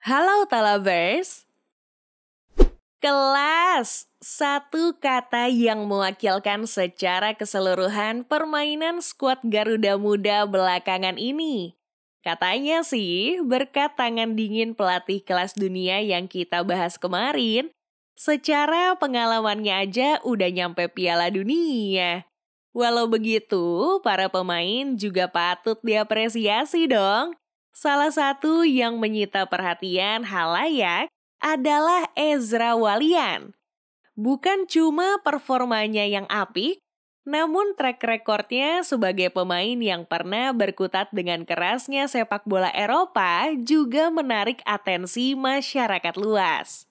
Halo Talabers. Kelas, satu kata yang mewakilkan secara keseluruhan permainan skuad Garuda Muda belakangan ini. Katanya sih, berkat tangan dingin pelatih kelas dunia yang kita bahas kemarin, secara pengalamannya aja udah nyampe piala dunia. Walau begitu, para pemain juga patut diapresiasi dong Salah satu yang menyita perhatian halayak adalah Ezra Walian. Bukan cuma performanya yang apik, namun track recordnya sebagai pemain yang pernah berkutat dengan kerasnya sepak bola Eropa juga menarik atensi masyarakat luas.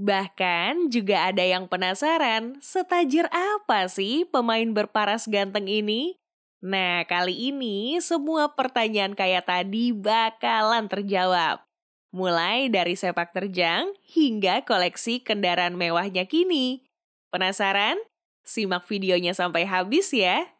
Bahkan juga ada yang penasaran, setajir apa sih pemain berparas ganteng ini? Nah, kali ini semua pertanyaan kayak tadi bakalan terjawab. Mulai dari sepak terjang hingga koleksi kendaraan mewahnya kini. Penasaran? Simak videonya sampai habis ya.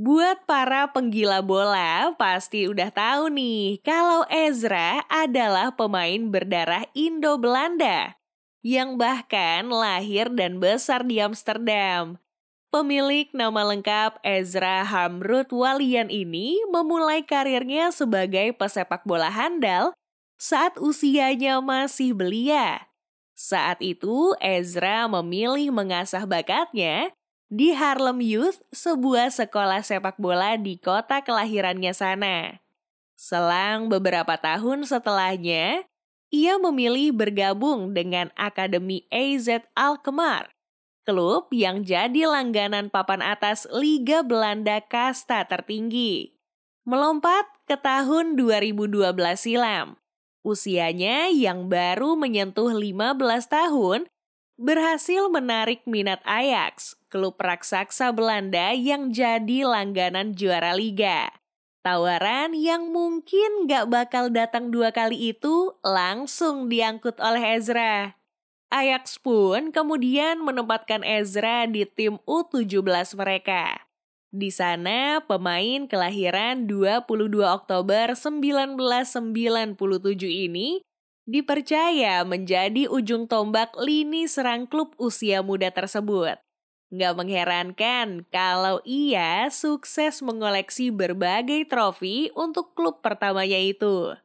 Buat para penggila bola, pasti udah tahu nih kalau Ezra adalah pemain berdarah Indo-Belanda yang bahkan lahir dan besar di Amsterdam. Pemilik nama lengkap Ezra Hamrut Walian ini memulai karirnya sebagai pesepak bola handal saat usianya masih belia. Saat itu, Ezra memilih mengasah bakatnya di Harlem Youth, sebuah sekolah sepak bola di kota kelahirannya sana. Selang beberapa tahun setelahnya, ia memilih bergabung dengan Akademi AZ Alkmaar, klub yang jadi langganan papan atas Liga Belanda kasta tertinggi. Melompat ke tahun 2012 silam. Usianya yang baru menyentuh 15 tahun berhasil menarik minat Ajax, klub raksasa Belanda yang jadi langganan juara liga. Tawaran yang mungkin gak bakal datang dua kali itu langsung diangkut oleh Ezra. Ajax pun kemudian menempatkan Ezra di tim U17 mereka. Di sana, pemain kelahiran 22 Oktober 1997 ini dipercaya menjadi ujung tombak lini serang klub usia muda tersebut. Nggak mengherankan kalau ia sukses mengoleksi berbagai trofi untuk klub pertamanya itu.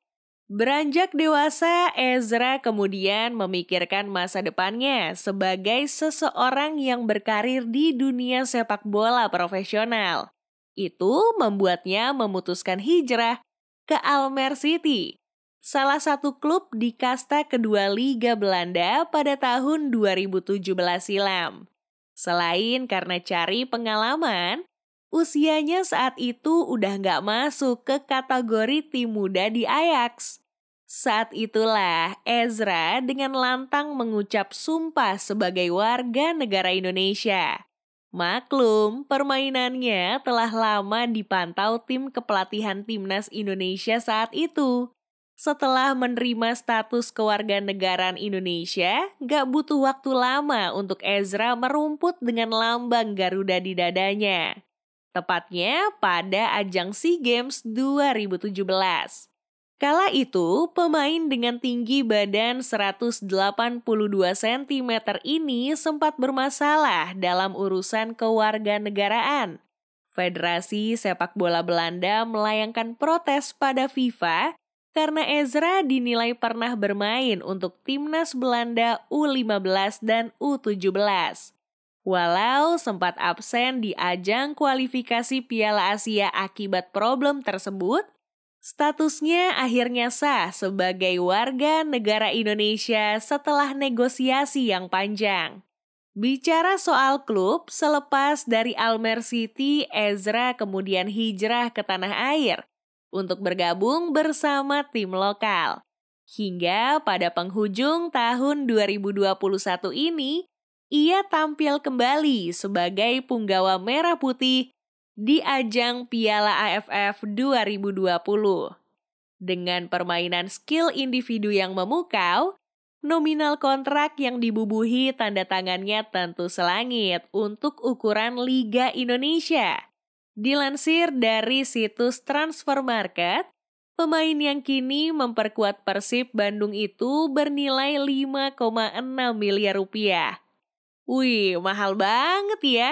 Beranjak dewasa, Ezra kemudian memikirkan masa depannya sebagai seseorang yang berkarir di dunia sepak bola profesional. Itu membuatnya memutuskan hijrah ke Almer City salah satu klub di kasta kedua Liga Belanda pada tahun 2017 silam. Selain karena cari pengalaman, usianya saat itu udah nggak masuk ke kategori tim muda di Ajax. Saat itulah Ezra dengan lantang mengucap sumpah sebagai warga negara Indonesia. Maklum, permainannya telah lama dipantau tim kepelatihan timnas Indonesia saat itu, setelah menerima status kewarganegaraan Indonesia, gak butuh waktu lama untuk Ezra merumput dengan lambang Garuda di dadanya. Tepatnya pada ajang SEA Games 2017. Kala itu, pemain dengan tinggi badan 182 cm ini sempat bermasalah dalam urusan kewarganegaraan. Federasi Sepak Bola Belanda melayangkan protes pada FIFA karena Ezra dinilai pernah bermain untuk timnas Belanda U15 dan U17. Walau sempat absen di ajang kualifikasi Piala Asia akibat problem tersebut, statusnya akhirnya sah sebagai warga negara Indonesia setelah negosiasi yang panjang. Bicara soal klub, selepas dari Almer City, Ezra kemudian hijrah ke tanah air untuk bergabung bersama tim lokal. Hingga pada penghujung tahun 2021 ini, ia tampil kembali sebagai punggawa merah putih di ajang Piala AFF 2020. Dengan permainan skill individu yang memukau, nominal kontrak yang dibubuhi tanda tangannya tentu selangit untuk ukuran Liga Indonesia. Dilansir dari situs Transfer Market, pemain yang kini memperkuat Persib Bandung itu bernilai 5,6 miliar rupiah. Wih, mahal banget ya.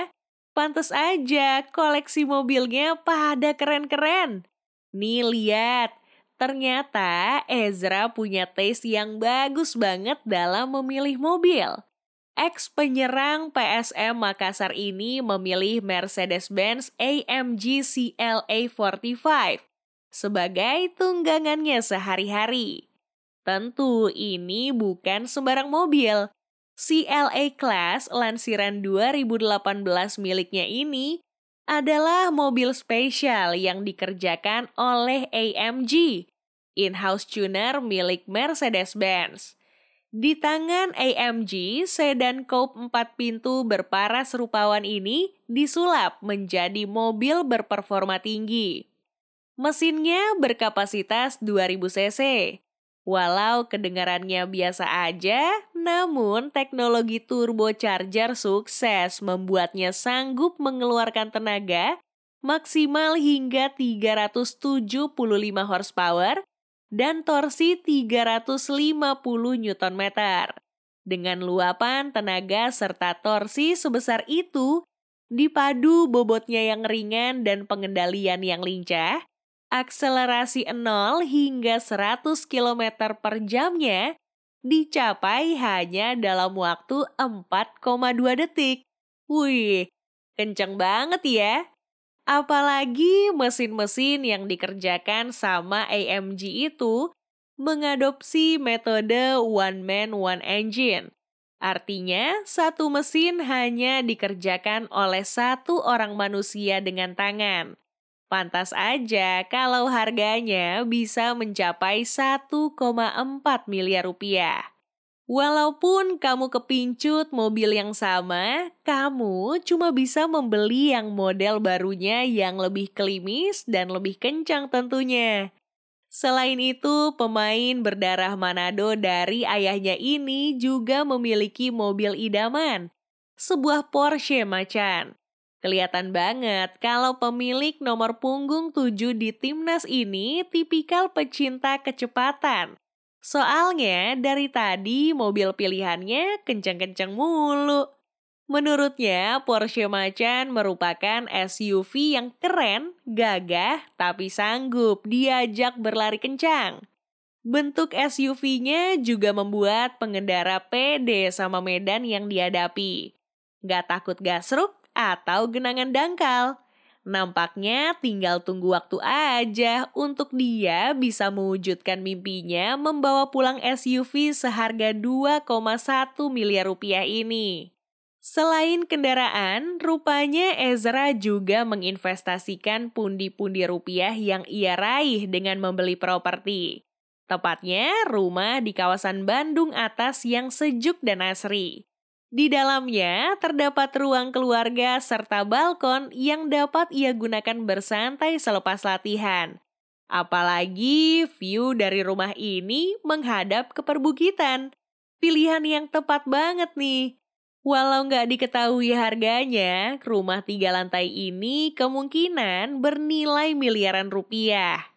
Pantes aja koleksi mobilnya pada keren-keren. Nih lihat, ternyata Ezra punya taste yang bagus banget dalam memilih mobil. Ex penyerang PSM Makassar ini memilih Mercedes-Benz AMG CLA45 sebagai tunggangannya sehari-hari. Tentu ini bukan sembarang mobil. CLA Class lansiran 2018 miliknya ini adalah mobil spesial yang dikerjakan oleh AMG, in-house tuner milik Mercedes-Benz. Di tangan AMG, sedan coupe empat pintu berparas rupawan ini disulap menjadi mobil berperforma tinggi. Mesinnya berkapasitas 2000 cc. Walau kedengarannya biasa aja, namun teknologi turbocharger sukses membuatnya sanggup mengeluarkan tenaga maksimal hingga 375 horsepower dan torsi 350 Nm. Dengan luapan tenaga serta torsi sebesar itu, dipadu bobotnya yang ringan dan pengendalian yang lincah, akselerasi 0 hingga 100 km per jamnya dicapai hanya dalam waktu 4,2 detik. Wih, kenceng banget ya! Apalagi mesin-mesin yang dikerjakan sama AMG itu mengadopsi metode one man one engine. Artinya, satu mesin hanya dikerjakan oleh satu orang manusia dengan tangan. Pantas aja kalau harganya bisa mencapai 1,4 miliar rupiah. Walaupun kamu kepincut mobil yang sama, kamu cuma bisa membeli yang model barunya yang lebih klimis dan lebih kencang tentunya. Selain itu, pemain berdarah Manado dari ayahnya ini juga memiliki mobil idaman, sebuah Porsche Macan. Kelihatan banget kalau pemilik nomor punggung 7 di timnas ini tipikal pecinta kecepatan. Soalnya dari tadi mobil pilihannya kenceng-kenceng mulu. Menurutnya, Porsche Macan merupakan SUV yang keren, gagah, tapi sanggup diajak berlari kencang. Bentuk SUV-nya juga membuat pengendara pede sama medan yang dihadapi. Gak takut gasruk atau genangan dangkal. Nampaknya tinggal tunggu waktu aja untuk dia bisa mewujudkan mimpinya membawa pulang SUV seharga 2,1 miliar rupiah ini. Selain kendaraan, rupanya Ezra juga menginvestasikan pundi-pundi rupiah yang ia raih dengan membeli properti. Tepatnya rumah di kawasan Bandung atas yang sejuk dan asri. Di dalamnya terdapat ruang keluarga serta balkon yang dapat ia gunakan bersantai selepas latihan. Apalagi view dari rumah ini menghadap ke perbukitan. Pilihan yang tepat banget nih. Walau nggak diketahui harganya, rumah tiga lantai ini kemungkinan bernilai miliaran rupiah.